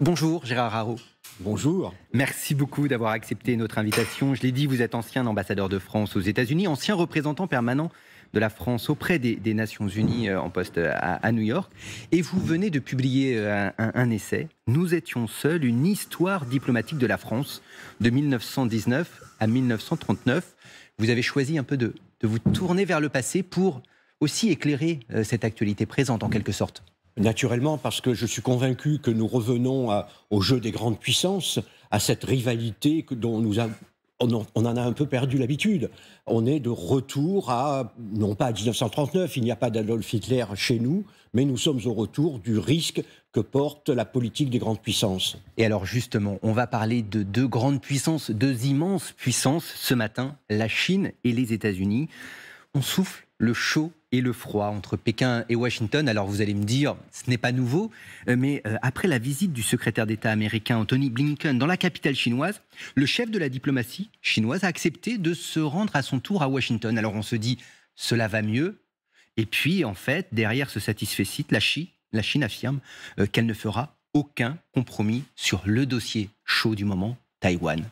Bonjour Gérard Haro. Bonjour. Merci beaucoup d'avoir accepté notre invitation. Je l'ai dit, vous êtes ancien ambassadeur de France aux États-Unis, ancien représentant permanent de la France auprès des, Nations Unies euh, en poste euh, à, New York. Et vous venez de publier euh, un, essai, Nous étions seuls, une histoire diplomatique de la France de 1919 à 1939. Vous avez choisi un peu de vous tourner vers le passé pour aussi éclairer cette actualité présente en quelque sorte. Naturellement, parce que je suis convaincu que nous revenons au jeu des grandes puissances, à cette rivalité dont nous on, on, en a un peu perdu l'habitude. On est de retour à, non pas à 1939, il n'y a pas d'Adolf Hitler chez nous, mais nous sommes au retour du risque que porte la politique des grandes puissances. Et alors justement, on va parler de deux grandes puissances, deux immenses puissances ce matin, la Chine et les États-Unis. On souffle le chaud et le froid entre Pékin et Washington. Alors vous allez me dire, ce n'est pas nouveau, euh, mais euh, après la visite du secrétaire d'État américain Anthony Blinken dans la capitale chinoise, le chef de la diplomatie chinoise a accepté de se rendre à son tour à Washington. Alors on se dit, cela va mieux. Et puis en fait, derrière ce satisfait la la Chine affirme euh, qu'elle ne fera aucun compromis sur le dossier chaud du moment, Taïwan.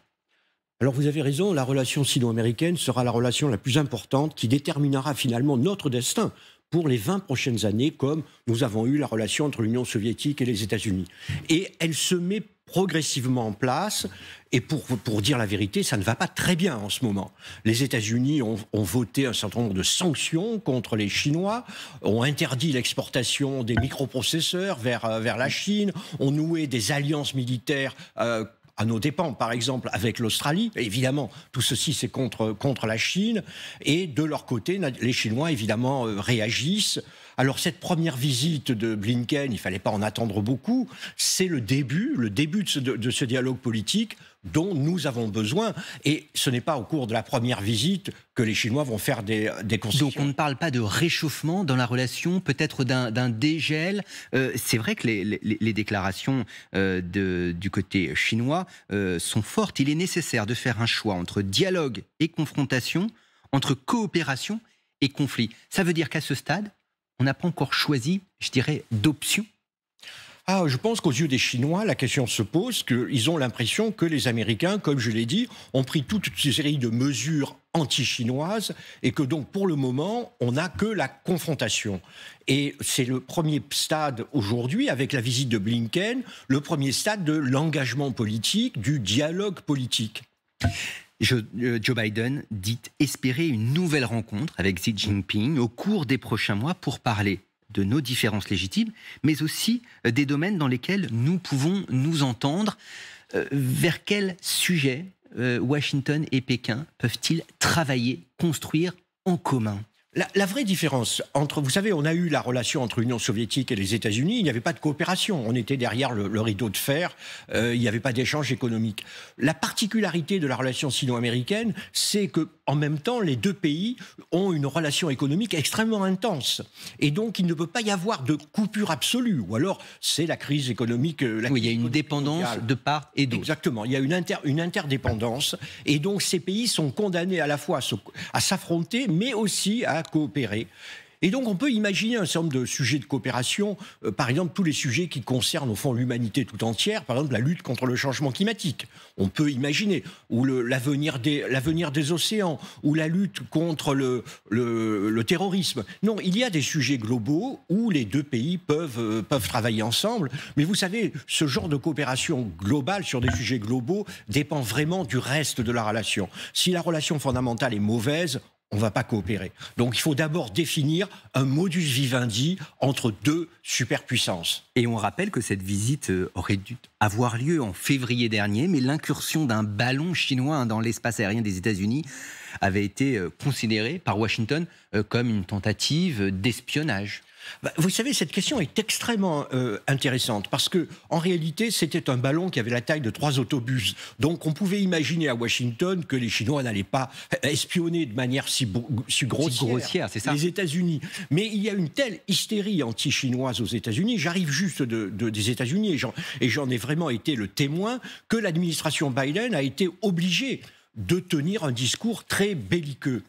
Alors vous avez raison, la relation sino-américaine sera la relation la plus importante qui déterminera finalement notre destin pour les 20 prochaines années, comme nous avons eu la relation entre l'Union soviétique et les États-Unis. Et elle se met progressivement en place. Et pour, pour dire la vérité, ça ne va pas très bien en ce moment. Les États-Unis ont, voté un certain nombre de sanctions contre les Chinois, ont interdit l'exportation des microprocesseurs vers, euh, vers la Chine, ont noué des alliances militaires. Euh, à nos dépens, par exemple avec l'Australie. Évidemment, tout ceci, c'est contre, contre la Chine. Et de leur côté, les Chinois, évidemment, euh, réagissent. Alors cette première visite de Blinken, il ne fallait pas en attendre beaucoup, c'est le début, le début de ce dialogue politique dont nous avons besoin. Et ce n'est pas au cours de la première visite que les Chinois vont faire des, des concessions. Donc on ne parle pas de réchauffement dans la relation, peut-être d'un dégel. Euh, c'est vrai que les, déclarations euh, du côté chinois euh, sont fortes. Il est nécessaire de faire un choix entre dialogue et confrontation, entre coopération et conflit. Ça veut dire qu'à ce stade, on n'a pas encore choisi, je dirais, d'options ah, je pense qu'aux yeux des Chinois, la question se pose qu'ils ont l'impression que les Américains, comme je l'ai dit, ont pris toute une série de mesures anti-chinoises et que donc pour le moment, on n'a que la confrontation. Et c'est le premier stade aujourd'hui, avec la visite de Blinken, le premier stade de l'engagement politique, du dialogue politique. Euh, Joe, Biden dit espérer une nouvelle rencontre avec Xi Jinping au cours des prochains mois pour parler de nos différences légitimes, mais aussi euh, des domaines dans lesquels nous pouvons nous entendre. Euh, vers quel sujet euh, Washington et Pékin peuvent-ils travailler, construire en commun la, vraie différence entre, vous savez, on a eu la relation entre l'Union soviétique et les États-Unis, il n'y avait pas de coopération, on était derrière le, rideau de fer, il n'y avait pas d'échange économique. La particularité de la relation sino-américaine, c'est que en même temps, les deux pays ont une relation économique extrêmement intense. Et donc, il ne peut pas y avoir de coupure absolue. Ou alors, c'est la crise économique. Euh, la oui, il y a une dépendance de part et d'autre. Exactement. Il y a une interdépendance. Et donc, ces pays sont condamnés à la fois à s'affronter, mais aussi à coopérer. Et donc on peut imaginer un certain nombre de sujets de coopération, euh, par exemple tous les sujets qui concernent au fond l'humanité tout entière, par exemple la lutte contre le changement climatique, on peut imaginer, ou l'avenir des, des, océans, ou la lutte contre le, terrorisme. Non, il y a des sujets globaux où les deux pays peuvent, euh, peuvent travailler ensemble, mais vous savez, ce genre de coopération globale sur des sujets globaux dépend vraiment du reste de la relation. Si la relation fondamentale est mauvaise, on ne va pas coopérer. Donc il faut d'abord définir un modus vivendi entre deux superpuissances. Et on rappelle que cette visite euh, aurait dû avoir lieu en février dernier, mais l'incursion d'un ballon chinois hein, dans l'espace aérien des États-Unis avait été euh, considérée par Washington euh, comme une tentative d'espionnage. Bah, vous savez, cette question est extrêmement euh, intéressante parce que, en réalité, c'était un ballon qui avait la taille de trois autobus. Donc, on pouvait imaginer à Washington que les Chinois n'allaient pas espionner de manière si, si grossière, C'est ça les États-Unis. Mais il y a une telle hystérie anti-chinoise aux États-Unis. J'arrive juste des États-Unis et j'en ai vraiment été le témoin que l'administration Biden a été obligée de tenir un discours très belliqueux.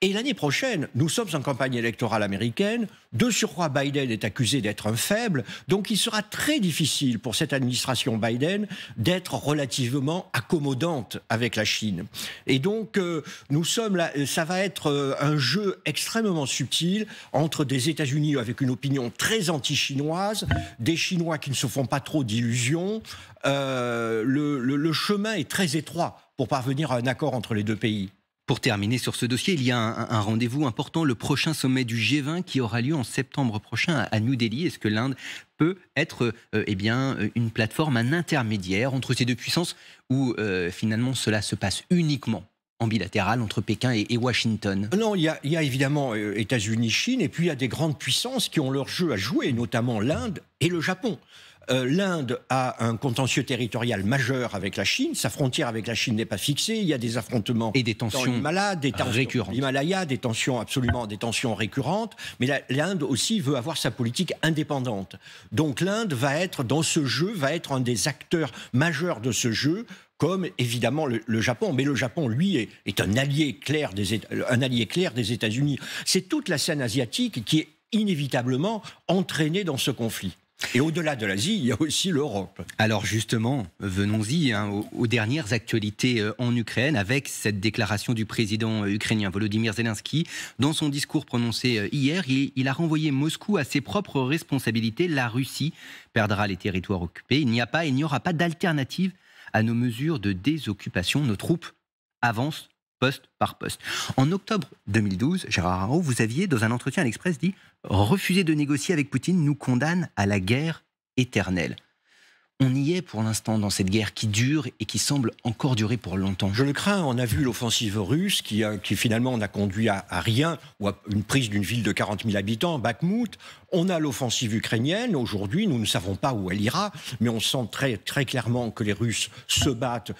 Et l'année prochaine, nous sommes en campagne électorale américaine. De surcroît, Biden est accusé d'être un faible. Donc il sera très difficile pour cette administration Biden d'être relativement accommodante avec la Chine. Et donc, euh, nous sommes là, euh, ça va être euh, un jeu extrêmement subtil entre des États-Unis avec une opinion très anti-chinoise, des Chinois qui ne se font pas trop d'illusions. le chemin est très étroit pour parvenir à un accord entre les deux pays. Pour terminer sur ce dossier, il y a un, rendez-vous important, le prochain sommet du G20 qui aura lieu en septembre prochain à New Delhi. Est-ce que l'Inde peut être euh, eh bien, euh, une plateforme, un intermédiaire entre ces deux puissances où euh, finalement cela se passe uniquement en bilatéral entre Pékin et, Washington Non, il y a, il y a évidemment États-Unis, Chine, et puis il y a des grandes puissances qui ont leur jeu à jouer, notamment l'Inde et le Japon. Euh, L'Inde a un contentieux territorial majeur avec la Chine. Sa frontière avec la Chine n'est pas fixée. Il y a des affrontements et des tensions malades, des tensions récurrentes. des tensions absolument des tensions récurrentes. Mais l'Inde aussi veut avoir sa politique indépendante. Donc l'Inde va être dans ce jeu, va être un des acteurs majeurs de ce jeu comme évidemment le, Japon. Mais le Japon, lui, est, un allié clair des États-Unis. C'est toute la scène asiatique qui est inévitablement entraînée dans ce conflit. Et au-delà de l'Asie, il y a aussi l'Europe. Alors justement, venons-y hein, aux, dernières actualités euh, en Ukraine avec cette déclaration du président euh, ukrainien Volodymyr Zelensky. Dans son discours prononcé euh, hier, il, a renvoyé Moscou à ses propres responsabilités. La Russie perdra les territoires occupés. Il n'y a pas et il n'y aura pas d'alternative à nos mesures de désoccupation. Nos troupes avancent poste par poste. En octobre 2012, Gérard Araud, vous aviez, dans un entretien à l'Express, dit Refuser de négocier avec Poutine nous condamne à la guerre éternelle. On y est pour l'instant dans cette guerre qui dure et qui semble encore durer pour longtemps. Je le crains. On a vu l'offensive russe qui, finalement n'a conduit à, à, rien ou à une prise d'une ville de 40 000 habitants, Bakhmut. On a l'offensive ukrainienne. Aujourd'hui, nous ne savons pas où elle ira, mais on sent très, clairement que les Russes se battent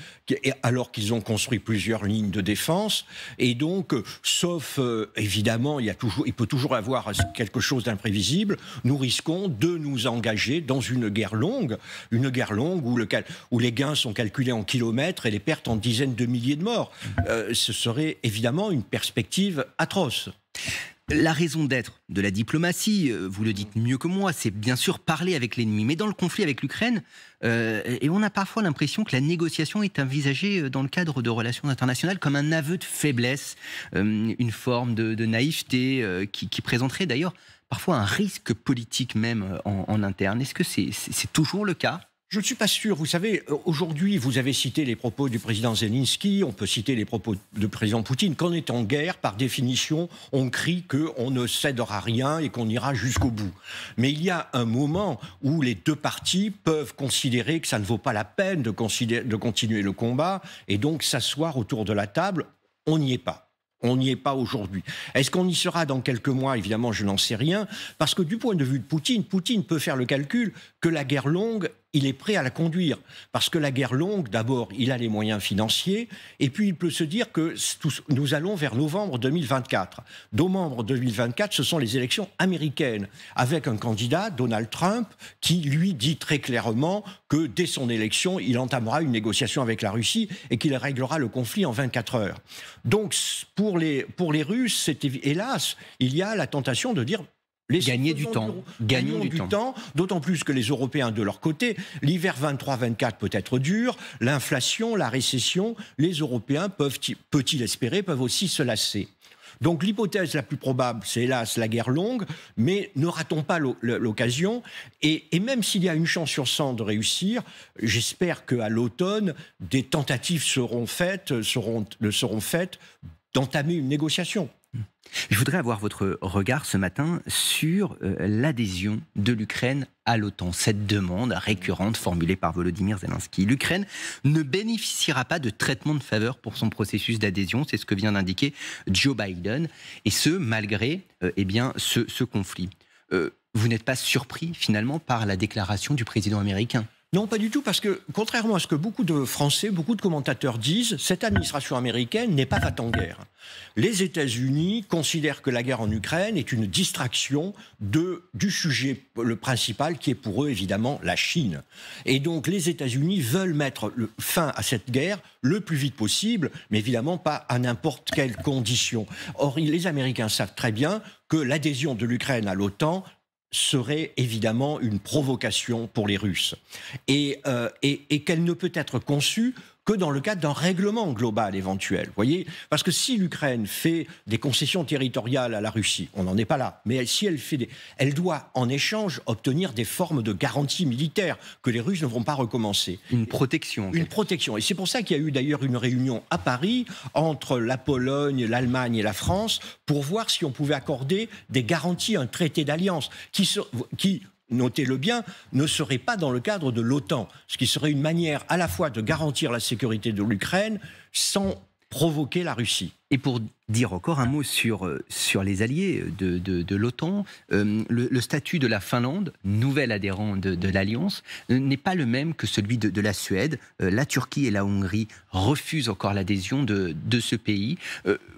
alors qu'ils ont construit plusieurs lignes de défense. Et donc, sauf, euh, évidemment, il, y toujours, il peut toujours avoir quelque chose d'imprévisible, nous risquons de nous engager dans une guerre longue, une guerre longue où, les gains sont calculés en kilomètres et les pertes en dizaines de milliers de morts. Euh, ce serait évidemment une perspective atroce. La raison d'être de la diplomatie, euh, vous le dites mieux que moi, c'est bien sûr parler avec l'ennemi. Mais dans le conflit avec l'Ukraine, euh, et on a parfois l'impression que la négociation est envisagée euh, dans le cadre de relations internationales comme un aveu de faiblesse, une forme de, naïveté qui, présenterait d'ailleurs parfois un risque politique même en, interne. Est-ce que c'est toujours le cas je ne suis pas sûr. Vous savez, euh, aujourd'hui, vous avez cité les propos du président Zelensky, on peut citer les propos du président Poutine. Quand on est en guerre, par définition, on crie qu'on ne cédera rien et qu'on ira jusqu'au bout. Mais il y a un moment où les deux parties peuvent considérer que ça ne vaut pas la peine de continuer le combat et donc s'asseoir autour de la table. On n'y est pas. On n'y est pas aujourd'hui. Est-ce qu'on y sera dans quelques mois Évidemment, je n'en sais rien. Parce que du point de vue de Poutine, Poutine peut faire le calcul que la guerre longue, il est prêt à la conduire. Parce que la guerre longue, d'abord, il a les moyens financiers, et puis il peut se dire que nous allons vers novembre 2024. Novembre 2024, ce sont les élections américaines, avec un candidat, Donald Trump, qui lui dit très clairement que dès son élection, il entamera une négociation avec la Russie et qu'il réglera le conflit en 24 heures. Donc, pour les, pour les Russes, hélas, il y a la tentation de dire Gagner du temps. Gagnons du, temps. D'autant plus que les Européens, de leur côté, l'hiver 23-24 peut être dur, l'inflation, la récession, les Européens peuvent, peut espérer, peuvent aussi se lasser. Donc l'hypothèse la plus probable, c'est hélas la guerre longue, mais ne ratons pas l'occasion. Et, même s'il y a une chance sur 100 de réussir, j'espère qu'à l'automne, des tentatives seront faites, seront, seront faites d'entamer une négociation. Je voudrais avoir votre regard ce matin sur euh, l'adhésion de l'Ukraine à l'OTAN, cette demande récurrente formulée par Volodymyr Zelensky. L'Ukraine ne bénéficiera pas de traitement de faveur pour son processus d'adhésion, c'est ce que vient d'indiquer Joe Biden, et ce, malgré euh, eh bien, ce, conflit. Euh, vous n'êtes pas surpris finalement par la déclaration du président américain non, pas du tout, parce que contrairement à ce que beaucoup de Français, beaucoup de commentateurs disent, cette administration américaine n'est pas faite en guerre. Les États-Unis considèrent que la guerre en Ukraine est une distraction du sujet le principal, qui est pour eux évidemment la Chine. Et donc les États-Unis veulent mettre fin à cette guerre le plus vite possible, mais évidemment pas à n'importe quelle condition. Or, les Américains savent très bien que l'adhésion de l'Ukraine à l'OTAN serait évidemment une provocation pour les Russes et, euh, et, et qu'elle ne peut être conçue que dans le cadre d'un règlement global éventuel. voyez Parce que si l'Ukraine fait des concessions territoriales à la Russie, on n'en est pas là, mais si elle fait des... Elle doit en échange obtenir des formes de garanties militaires que les Russes ne vont pas recommencer. Une protection. Une protection. Et c'est pour ça qu'il y a eu d'ailleurs une réunion à Paris entre la Pologne, l'Allemagne et la France pour voir si on pouvait accorder des garanties, un traité d'alliance qui, qui notez-le bien, ne serait pas dans le cadre de l'OTAN, ce qui serait une manière à la fois de garantir la sécurité de l'Ukraine sans provoquer la Russie. Et pour dire encore un mot sur, euh, sur les alliés de, l'OTAN, euh, le, statut de la Finlande, nouvel adhérent de, l'Alliance, euh, n'est pas le même que celui de, la Suède. la Turquie et la Hongrie refusent encore l'adhésion de, ce pays.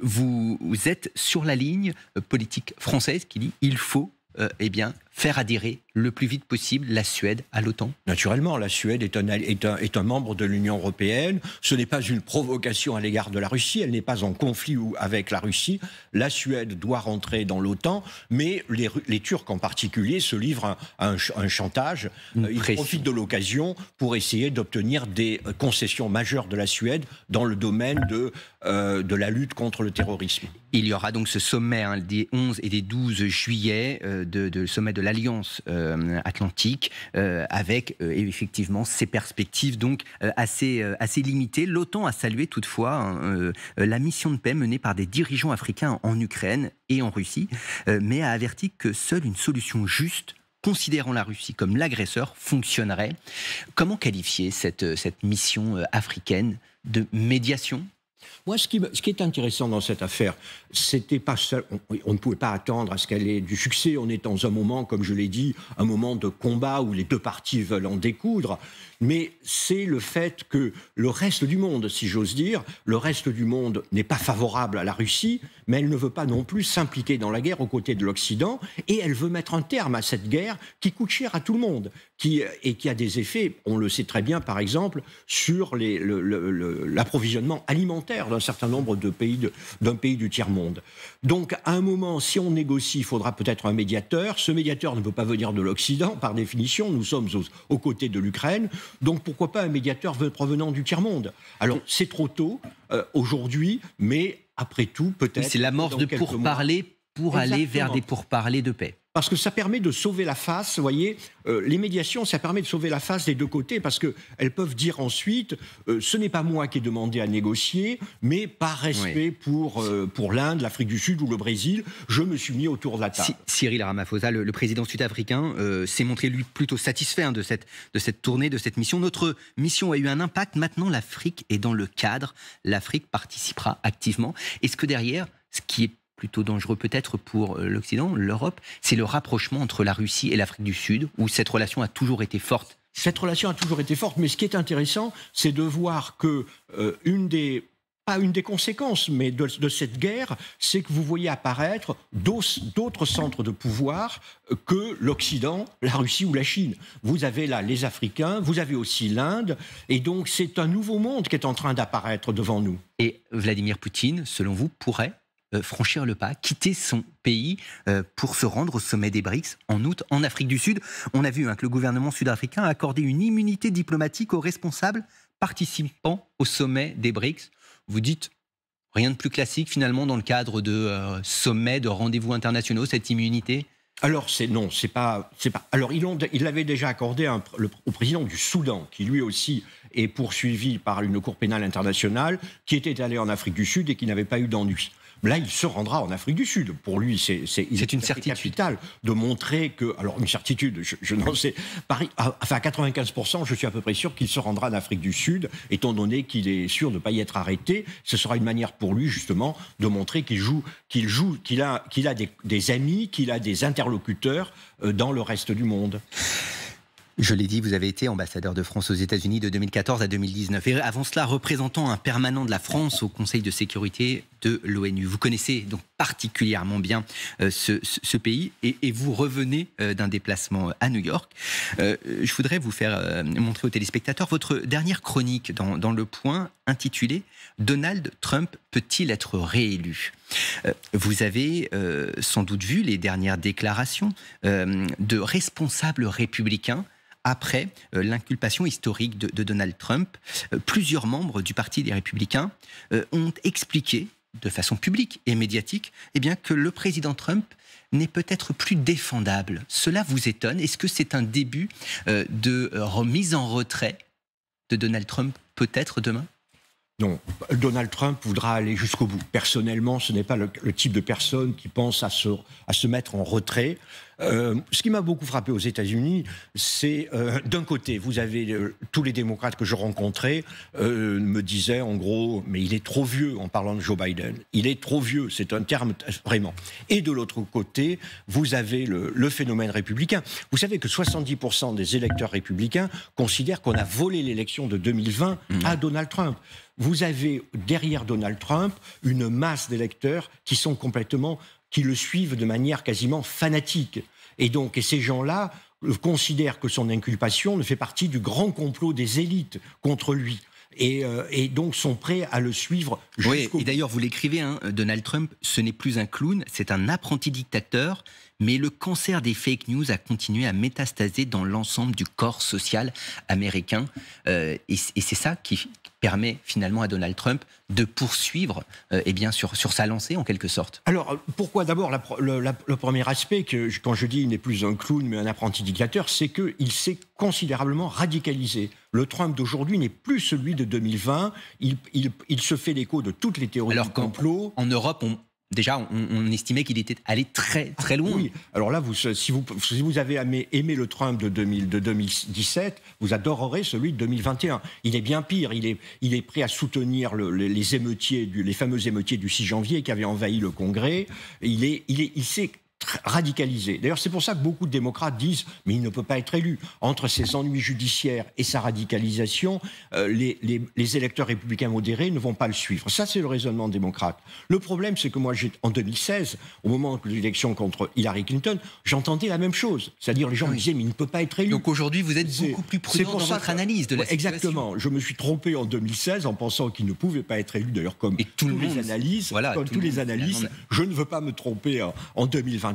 vous, vous, êtes sur la ligne politique française qui dit il faut eh bien, faire adhérer le plus vite possible la Suède à l'OTAN Naturellement, la Suède est un, est un membre de l'Union européenne. Ce n'est pas une provocation à l'égard de la Russie. Elle n'est pas en conflit avec la Russie. La Suède doit rentrer dans l'OTAN, mais les, Turcs en particulier se livrent à un, chantage. Euh, ils profitent de l'occasion pour essayer d'obtenir des euh, concessions majeures de la Suède dans le domaine de, euh, de la lutte contre le terrorisme. Il y aura donc ce sommet hein, des 11 et des 12 juillet, de, sommet de la alliance euh, atlantique, euh, avec euh, effectivement ses perspectives donc assez, assez limitées. L'OTAN a salué toutefois hein, la mission de paix menée par des dirigeants africains en Ukraine et en Russie, mais a averti que seule une solution juste considérant la Russie comme l'agresseur, fonctionnerait. Comment qualifier cette, cette mission africaine de médiation moi, ce qui, est intéressant dans cette affaire, c'était pas seul, on, ne pouvait pas attendre à ce qu'elle ait du succès. On est dans un moment, comme je l'ai dit, un moment de combat où les deux parties veulent en découdre mais c'est le fait que le reste du monde, si j'ose dire, le reste du monde n'est pas favorable à la Russie, mais elle ne veut pas non plus s'impliquer dans la guerre aux côtés de l'Occident, et elle veut mettre un terme à cette guerre qui coûte cher à tout le monde, euh, et qui a des effets, on le sait très bien par exemple, sur l'approvisionnement alimentaire d'un certain nombre de pays, d'un pays du tiers-monde. Donc à un moment, si on négocie, il faudra peut-être un médiateur, ce médiateur ne peut pas venir de l'Occident, par définition, nous sommes aux côtés de l'Ukraine, donc pourquoi pas un médiateur provenant du tiers-monde Alors c'est trop tôt euh, aujourd'hui, mais après tout, peut-être. C'est c'est mort de pourparlers pour aller vers des pourparlers de paix parce que ça permet de sauver la face, vous voyez, euh, les médiations, ça permet de sauver la face des deux côtés, parce qu'elles peuvent dire ensuite, euh, ce n'est pas moi qui ai demandé à négocier, mais par respect pour, euh, pour l'Inde, l'Afrique du Sud ou le Brésil, je me suis mis autour de la table. Cyril Ramaphosa, le, président sud-africain, s'est montré lui plutôt satisfait hein, de, cette, de cette tournée, de cette mission. Notre mission a eu un impact, maintenant l'Afrique est dans le cadre, l'Afrique participera activement. Est-ce que derrière, ce qui est plutôt dangereux peut-être pour euh, l'Occident, l'Europe, c'est le rapprochement entre la Russie et l'Afrique du Sud, où cette relation a toujours été forte. Cette relation a toujours été forte, mais ce qui est intéressant, c'est de voir que euh, une des pas une des conséquences, mais de, de cette guerre, c'est que vous voyez apparaître d'autres centres de pouvoir euh, que l'Occident, la Russie ou la Chine. Vous avez là les Africains, vous avez aussi l'Inde, et donc c'est un nouveau monde qui est en train d'apparaître devant nous. Et Vladimir Poutine, selon vous, pourrait euh, franchir le pas, quitter son pays euh, pour se rendre au sommet des BRICS en août en Afrique du Sud. On a vu hein, que le gouvernement sud-africain a accordé une immunité diplomatique aux responsables participant au sommet des BRICS. Vous dites rien de plus classique finalement dans le cadre de euh, sommets, de rendez-vous internationaux, cette immunité alors c'est non, c'est pas, c'est pas. Alors ils l'avait déjà accordé au président du Soudan, qui lui aussi est poursuivi par une cour pénale internationale, qui était allé en Afrique du Sud et qui n'avait pas eu d'ennui. Là, il se rendra en Afrique du Sud. Pour lui, c'est une certitude capitale de montrer que, alors une certitude, je, je n'en sais, Paris, ah, enfin à 95%, je suis à peu près sûr qu'il se rendra en Afrique du Sud, étant donné qu'il est sûr de ne pas y être arrêté. Ce sera une manière pour lui justement de montrer qu'il joue, qu'il joue, qu'il a, qu'il a des, des amis, qu'il a des interlocuteurs euh, dans le reste du monde. Je l'ai dit, vous avez été ambassadeur de France aux États-Unis de 2014 à 2019 et avant cela représentant un permanent de la France au Conseil de sécurité de l'ONU. Vous connaissez donc particulièrement bien euh, ce, pays et, vous revenez euh, d'un déplacement euh, à New York. je voudrais vous faire montrer aux téléspectateurs votre dernière chronique dans, dans Le Point intitulé « Donald Trump peut-il être réélu Vous avez sans doute vu les dernières déclarations de responsables républicains après euh, l'inculpation historique de, Donald Trump, euh, plusieurs membres du Parti des Républicains euh, ont expliqué de façon publique et médiatique, eh bien que le président Trump n'est peut-être plus défendable. Cela vous étonne Est-ce que c'est un début de remise en retrait de Donald Trump peut-être demain non, Donald Trump voudra aller jusqu'au bout. Personnellement, ce n'est pas le, type de personne qui pense à à se mettre en retrait. Euh, ce qui m'a beaucoup frappé aux États-Unis, c'est euh, d'un côté, vous avez euh, tous les démocrates que je rencontrais me disaient en gros, mais il est trop vieux en parlant de Joe Biden. Il est trop vieux, c'est un terme vraiment. Et de l'autre côté, vous avez le, phénomène républicain. Vous savez que 70% des électeurs républicains considèrent qu'on a volé l'élection de 2020 mmh. à Donald Trump vous avez derrière Donald Trump une masse d'électeurs qui sont complètement qui le suivent de manière quasiment fanatique. Et donc, ces gens-là considèrent que son inculpation ne fait partie du grand complot des élites contre lui. Et, euh, donc sont prêts à le suivre. Oui, et d'ailleurs, vous l'écrivez, hein, Donald Trump, ce n'est plus un clown, c'est un apprenti dictateur, mais le cancer des fake news a continué à métastaser dans l'ensemble du corps social américain. Euh, et c'est ça qui, permet finalement à Donald Trump de poursuivre euh, eh bien, sur, sur sa lancée en quelque sorte. Alors pourquoi d'abord le, premier aspect, que, quand je dis il n'est plus un clown mais un apprenti dictateur, c'est qu'il s'est considérablement radicalisé. Le Trump d'aujourd'hui n'est plus celui de 2020, il, il, se fait l'écho de toutes les théories Alors du en Europe, on, déjà, on, estimait qu'il était allé très très loin. Oui. Alors là, vous, si, vous, avez aimé, le Trump de, 2017, vous adorerez celui de 2021. Il est bien pire. Il est, il est prêt à soutenir les, émeutiers, les fameux émeutiers du 6 janvier qui avaient envahi le Congrès. Il est, il il radicalisé. D'ailleurs, c'est pour ça que beaucoup de démocrates disent mais il ne peut pas être élu. Entre ses ennuis judiciaires et sa radicalisation, euh, les, électeurs républicains modérés ne vont pas le suivre. Ça, c'est le raisonnement démocrate. Le problème, c'est que moi, en 2016, au moment de l'élection contre Hillary Clinton, j'entendais la même chose. C'est-à-dire, les gens disaient mais il ne peut pas être élu. Donc aujourd'hui, vous êtes beaucoup plus prudent dans votre que, analyse de la situation. Exactement. Je me suis trompé en 2016 en pensant qu'il ne pouvait pas être élu. D'ailleurs, comme et tous les analyses, voilà, comme tous les analyses, je ne veux pas me tromper euh, en 2020.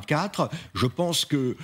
Je pense que euh,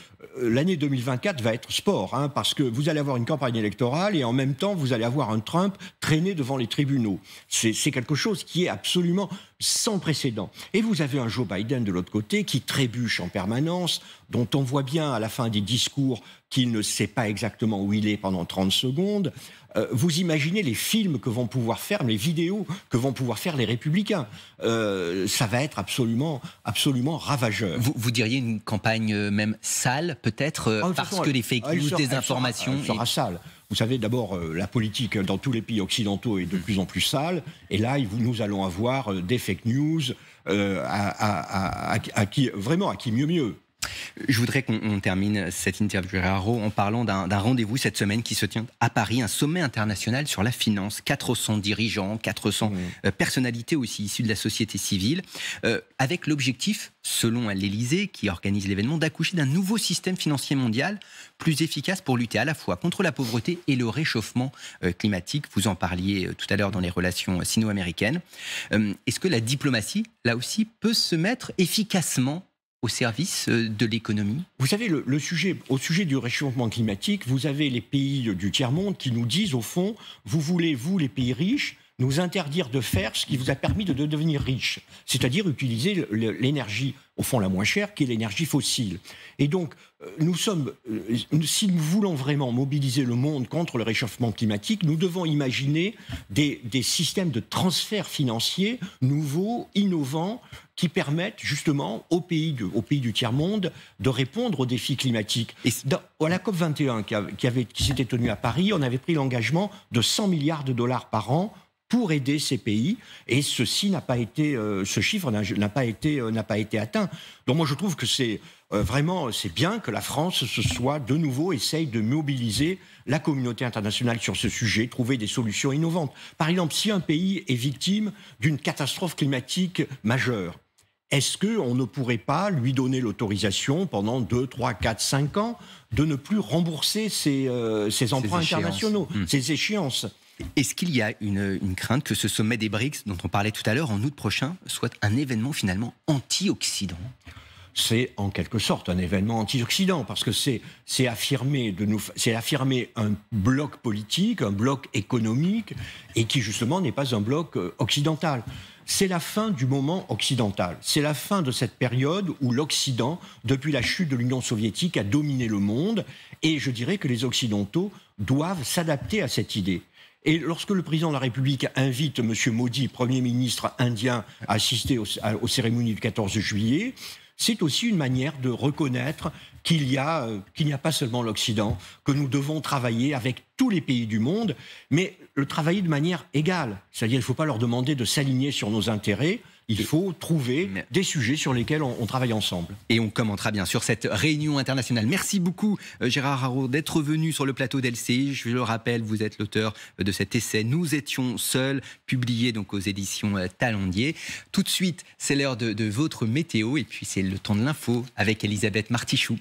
l'année 2024 va être sport, hein, parce que vous allez avoir une campagne électorale et en même temps, vous allez avoir un Trump traîné devant les tribunaux. C'est quelque chose qui est absolument sans précédent. Et vous avez un Joe Biden de l'autre côté qui trébuche en permanence, dont on voit bien à la fin des discours qu'il ne sait pas exactement où il est pendant 30 secondes. Euh, vous imaginez les films que vont pouvoir faire, les vidéos que vont pouvoir faire les républicains. Euh, ça va être absolument, absolument ravageur. Vous, diriez une campagne euh, même sale, peut-être, ah, parce que les fake news, des informations... sera, sale. Vous savez, d'abord, euh, la politique dans tous les pays occidentaux est de plus en plus sale. Et là, nous allons avoir euh, des fake news, euh, à, qui, vraiment à qui mieux mieux. Je voudrais qu'on termine cette interview, en parlant d'un rendez-vous cette semaine qui se tient à Paris, un sommet international sur la finance. 400 dirigeants, 400 mmh. euh, personnalités aussi issues de la société civile, euh, avec l'objectif, selon l'Élysée, qui organise l'événement, d'accoucher d'un nouveau système financier mondial plus efficace pour lutter à la fois contre la pauvreté et le réchauffement euh, climatique. Vous en parliez tout à l'heure dans les relations sino-américaines. Est-ce que la diplomatie, là aussi, peut se mettre efficacement au service euh, de l'économie Vous savez, le, sujet, au sujet du réchauffement climatique, vous avez les pays du tiers-monde qui nous disent, au fond, vous voulez, vous, les pays riches, nous interdire de faire ce qui vous a permis de devenir riche, c'est-à-dire utiliser l'énergie, au fond la moins chère, qui est l'énergie fossile. Et donc, euh, nous sommes, euh, si nous voulons vraiment mobiliser le monde contre le réchauffement climatique, nous devons imaginer des, des systèmes de transfert financier nouveaux, innovants, qui permettent justement aux pays du, aux pays du tiers-monde de répondre aux défis climatiques. Et à la COP 21 qui, qui s'était tenue à Paris, on avait pris l'engagement de 100 milliards de dollars par an pour aider ces pays. Et ceci n'a pas été, euh, ce chiffre n'a pas été, euh, n'a pas été atteint. Donc moi je trouve que c'est euh, vraiment, c'est bien que la France se soit de nouveau essaye de mobiliser la communauté internationale sur ce sujet, trouver des solutions innovantes. Par exemple, si un pays est victime d'une catastrophe climatique majeure, est-ce on ne pourrait pas lui donner l'autorisation pendant 2, 3, 4, 5 ans de ne plus rembourser ses, ses emprunts internationaux, mmh. ses échéances est-ce qu'il y a une, crainte que ce sommet des BRICS, dont on parlait tout à l'heure, en août prochain, soit un événement finalement anti-Occident c'est en quelque sorte un événement anti-Occident, parce que c'est affirmer, affirmer un bloc politique, un bloc économique, et qui justement n'est pas un bloc euh, occidental. C'est la fin du moment occidental. C'est la fin de cette période où l'Occident, depuis la chute de l'Union soviétique, a dominé le monde. Et je dirais que les Occidentaux doivent s'adapter à cette idée. Et lorsque le président de la République invite M. Modi, Premier ministre indien, à assister aux, cérémonies du 14 juillet, c'est aussi une manière de reconnaître qu'il y a euh, qu'il n'y a pas seulement l'Occident, que nous devons travailler avec tous les pays du monde, mais le travailler de manière égale. C'est-à-dire, il ne faut pas leur demander de s'aligner sur nos intérêts. Il faut trouver des sujets sur lesquels on, travaille ensemble. Et on commentera bien sur cette réunion internationale. Merci beaucoup euh, Gérard Haro d'être venu sur le plateau d'LCI. Je le rappelle, vous êtes l'auteur de cet essai Nous étions seuls, publié donc aux éditions euh, Talendier. Tout de suite, c'est l'heure de, de votre météo et puis c'est le temps de l'info avec Elisabeth Martichoux.